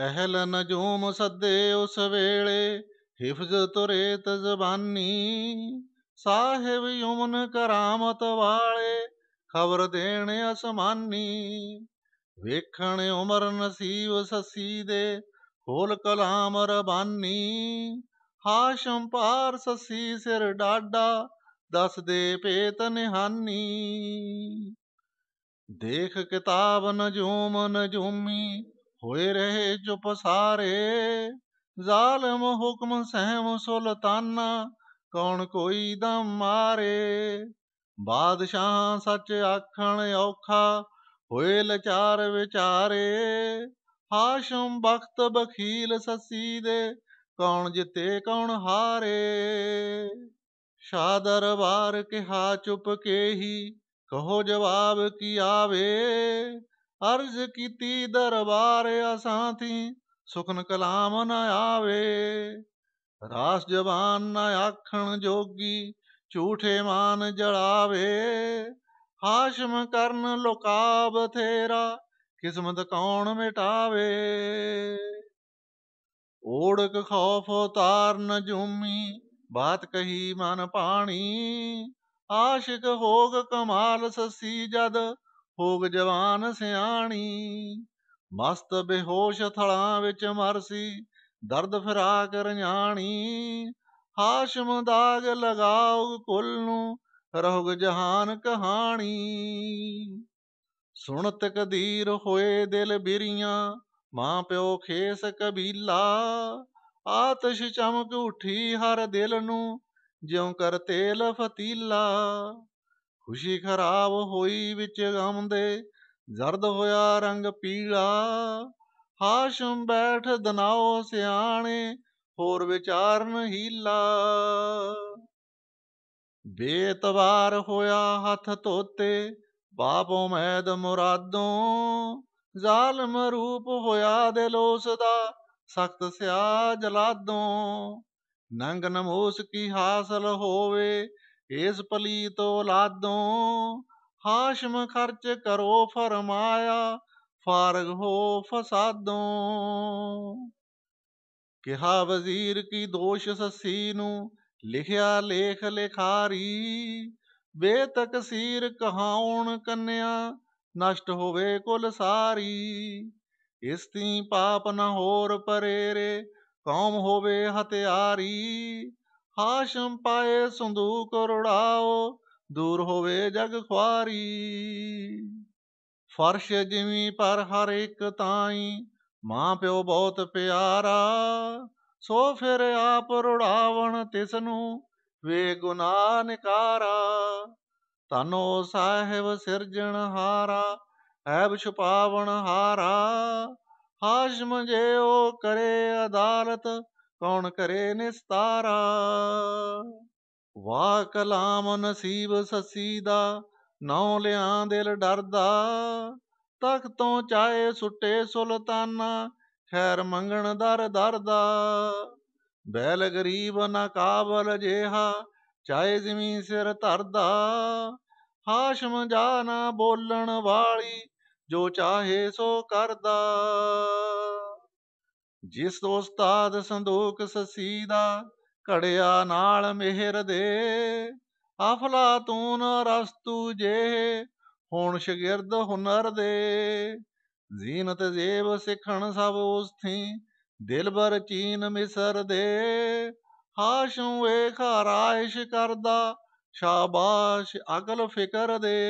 ਅਹਲ ਨਜੂਮ ਸੱਦੇ ਉਸ ਵੇਲੇ ਹਿਫਜ਼ ਤੁਰੇ ਤਜ਼ਬਾਨੀ ਸਾਹਿਬ ਯਮਨ ਕਰਾਮਤ ਵਾਲੇ ਖਬਰ ਦੇਣ ਅਸਮਾਨੀ ਵੇਖਣ ਉਮਰ ਨਸੀਬ ਸਸੀ ਦੇ ਖੋਲ ਕਲਾਮ ਰਬਾਨੀ ਹਾਸ਼ਮ ਪਾਰ ਸਸੀ ਸਿਰ ਡਾਡਾ ਦੱਸ ਦੇ ਪੇਤ ਨਿਹਾਨੀ ਦੇਖ ਕਿਤਾਬ ਨਜੂਮ ਨਜੂਮੀ ਹੋਏ ਰਹੇ ਜੋ ਪਸਾਰੇ ਜ਼ਾਲਮ ਹੁਕਮ ਸਹਿਮ ਸੁਲਤਾਨਾ ਕੌਣ ਕੋਈ ਦਮ ਮਾਰੇ ਬਾਦਸ਼ਾਹ ਸੱਚ ਆਖਣ ਔਖਾ ਹੋਏ ਲਚਾਰ ਵਿਚਾਰੇ ਹਾਸ਼ਮ ਬਖਤ ਬਖੀਲ ਸਸੀ ਦੇ ਕੌਣ ਜਿੱਤੇ ਕੌਣ ਹਾਰੇ ਸ਼ਾਹ ਦਰਬਾਰ ਕਿਹਾ ਚੁੱਪ ਕੇ ਹੀ ਕਹੋ ਜਵਾਬ ਕੀ ਆਵੇ ਅਰਜ਼ ਕੀਤੀ ਦਰਬਾਰ ਅਸਾਂ ਥੀ ਸੁਖਨ ਕਲਾਮ ਨ ਆਵੇ ਰਾਸ ਜਵਾਨ ਨ ਆਖਣ ਜੋਗੀ ਝੂਠੇ ਮਾਨ ਜੜਾਵੇ ਹਾਸ਼ਮ ਕਰਨ ਲੋਕਾਬ ਥੇਰਾ ਕਿਸਮਤ ਕੌਣ ਮਿਟਾਵੇ ਓੜਕ ਖੌਫ ਉਤਾਰਨ ਜੁਮੀ ਬਾਤ ਕਹੀ ਮਨ ਪਾਣੀ ਆਸ਼ਿਕ ਹੋਗ ਕਮਾਲ ਸਸੀ ਜਦ ਹੋਗ ਜਵਾਨ ਸਿਆਣੀ ਮਸਤ ਬੇਹੋਸ਼ ਥਲਾਂ ਵਿੱਚ ਮਰਸੀ ਦਰਦ ਕਰ ਜਾਣੀ ਹਾਸ਼ਮ ਦਾਗ ਲਗਾਉ ਕੁੱਲ ਨੂੰ ਰਹੁਗ ਜਹਾਨ ਕਹਾਣੀ ਸੁਣ ਤਕਦੀਰ ਹੋਏ ਦਿਲ ਬਿਰੀਆਂ ਮਾਂ ਪਿਓ ਖੇਸ ਕਬੀਲਾ ਆਤਸ਼ ਚਮਕ ਉਠੀ ਹਰ ਦਿਲ ਨੂੰ ਜਿਉ ਕਰ ਤੇਲ ਫਤੀਲਾ ਖੁਸ਼ੀ ਖਰਾਬ ਹੋਈ ਵਿੱਚ ਗਮ ਦੇ ਜ਼ਰਦ ਹੋਇਆ ਰੰਗ ਪੀਲਾ ਹਾਸ਼ਮ ਬੈਠ ਦਨਾਓ ਸਿਆਣੇ ਹੋਰ ਵਿਚਾਰਨ ਹੀਲਾ ਬੇਤਵਾਰ ਹੋਇਆ ਹੱਥ ਧੋਤੇ ਬਾਪੋ ਮੈਦ ਮੁਰਾਦੋਂ ਜ਼ਾਲਮ ਰੂਪ ਹੋਇਆ ਦਿਲ ਉਸ ਦਾ ਸਖਤ ਸਿਆ ਜਲਾਦੋਂ ਨੰਗ ਨਮੋਸ ਕੀ ਹਾਸਲ ਹੋਵੇ ਇਸ ਪਲੀ ਤੋਂ ਲਾਦੋਂ ਹਾਸ਼ਮ ਖਰਚ ਕਰੋ ਫਰਮਾਇਆ ਫਾਰਗ ਹੋ ਫਸਾਦੋਂ ਕਿਹਾ ਵਜ਼ੀਰ ਕੀ ਦੋਸ਼ ਸੱਸੀ ਨੂੰ ਲਿਖਿਆ ਲੇਖ ਲਿਖਾਰੀ ਬੇਤਕਸੀਰ ਕਹਾਉਣ ਕੰਨਿਆ ਨਸ਼ਟ ਹੋਵੇ ਕੁਲ ਸਾਰੀ ਇਸ ਤੀ ਪਾਪ ਨਾ ਹੋਰ ਪਰੇਰੇ ਕੌਮ ਹੋਵੇ ਹਤਿਆਰੀ ਹਾਸ਼ਮ ਪਾਏ ਸੰਦੂਕ ਰੁੜਾਓ ਦੂਰ ਹੋਵੇ ਜਗ ਖੁਆਰੀ ਫਰਸ਼ ਜਿਵੇਂ ਪਰ ਹਰ ਇੱਕ ਤਾਈ ਮਾਂ ਪਿਓ ਬਹੁਤ ਪਿਆਰਾ ਸੋ ਫਿਰ ਆਪ ਰੁੜਾਵਣ ਤਿਸ ਨੂੰ ਵੇ ਗੁਨਾਹ ਨਿਕਾਰਾ ਤਨੋ ਸਾਹਿਬ ਸਿਰਜਣ ਹਾਰਾ ਐਬ ਛੁਪਾਵਣ ਹਾਰਾ ਹਾਸ਼ਮ ਜੇ ਉਹ ਕਰੇ ਅਦਾਲਤ ਕੌਣ ਕਰੇ ਨਿਸਤਾਰਾ ਵਾ ਕਲਾਮ ਨਸੀਬ ਸਸੀ ਦਾ ਨਾਉ ਲਿਆ ਦਿਲ ਡਰਦਾ ਤਖਤੋਂ ਚਾਏ ਸੁੱਟੇ ਸੁਲਤਾਨਾ ਖੈਰ ਮੰਗਣ ਦਰ ਦਰਦਾ ਬੈਲ ਗਰੀਬ ਨਾ ਕਾਬਲ ਜੇਹਾ ਚਾਹੇ ਜ਼ਮੀਨ ਸਿਰ ਧਰਦਾ ਹਾਸ਼ਮ ਨਾ ਬੋਲਣ ਵਾਲੀ ਜੋ ਚਾਹੇ ਸੋ ਕਰਦਾ ਜਿਸ ਉਸਤਾਦ ਸੰਦੋਖ ਸਸੀ ਦਾ ਘੜਿਆ ਨਾਲ ਮਿਹਰ ਦੇ ਤੂਨ ਰਸਤੂ ਜੇ ਹੁਣ ਸ਼ਗਿਰਦ ਹੁਨਰ ਦੇ ਜ਼ੀਨਤ ਜੇਵ ਸਿੱਖਣ ਸਭ ਉਸ ਥੀ ਦਿਲਬਰ ਚੀਨ ਮਿਸਰ ਦੇ ਹਾਸ਼ਮ ਏ ਖਾਰਾਇਸ਼ ਕਰਦਾ ਸ਼ਾਬਾਸ਼ ਅਕਲ ਫਿਕਰ ਦੇ